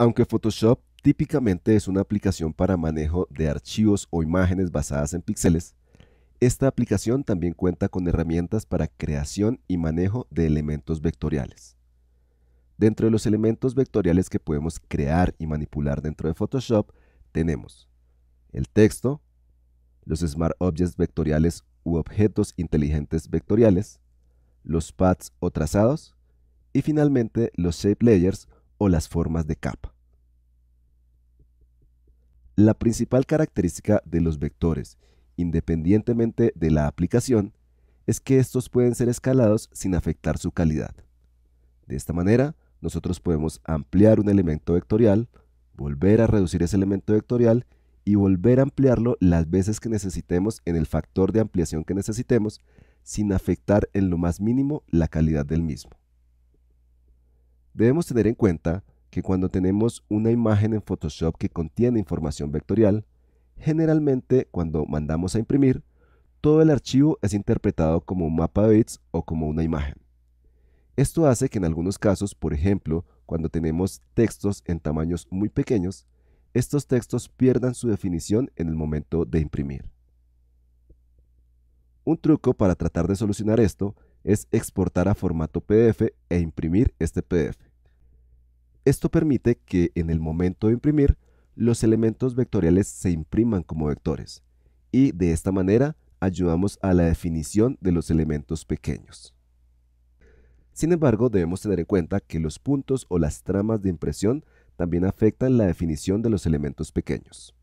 Aunque Photoshop típicamente es una aplicación para manejo de archivos o imágenes basadas en píxeles, esta aplicación también cuenta con herramientas para creación y manejo de elementos vectoriales. Dentro de los elementos vectoriales que podemos crear y manipular dentro de Photoshop tenemos el texto, los Smart Objects vectoriales u objetos inteligentes vectoriales, los paths o trazados y finalmente los Shape Layers o las formas de capa. La principal característica de los vectores, independientemente de la aplicación, es que estos pueden ser escalados sin afectar su calidad. De esta manera, nosotros podemos ampliar un elemento vectorial, volver a reducir ese elemento vectorial y volver a ampliarlo las veces que necesitemos en el factor de ampliación que necesitemos, sin afectar en lo más mínimo la calidad del mismo. Debemos tener en cuenta que cuando tenemos una imagen en Photoshop que contiene información vectorial, generalmente cuando mandamos a imprimir, todo el archivo es interpretado como un mapa de bits o como una imagen. Esto hace que en algunos casos, por ejemplo, cuando tenemos textos en tamaños muy pequeños, estos textos pierdan su definición en el momento de imprimir. Un truco para tratar de solucionar esto es exportar a formato PDF e imprimir este PDF. Esto permite que en el momento de imprimir, los elementos vectoriales se impriman como vectores y de esta manera ayudamos a la definición de los elementos pequeños. Sin embargo, debemos tener en cuenta que los puntos o las tramas de impresión también afectan la definición de los elementos pequeños.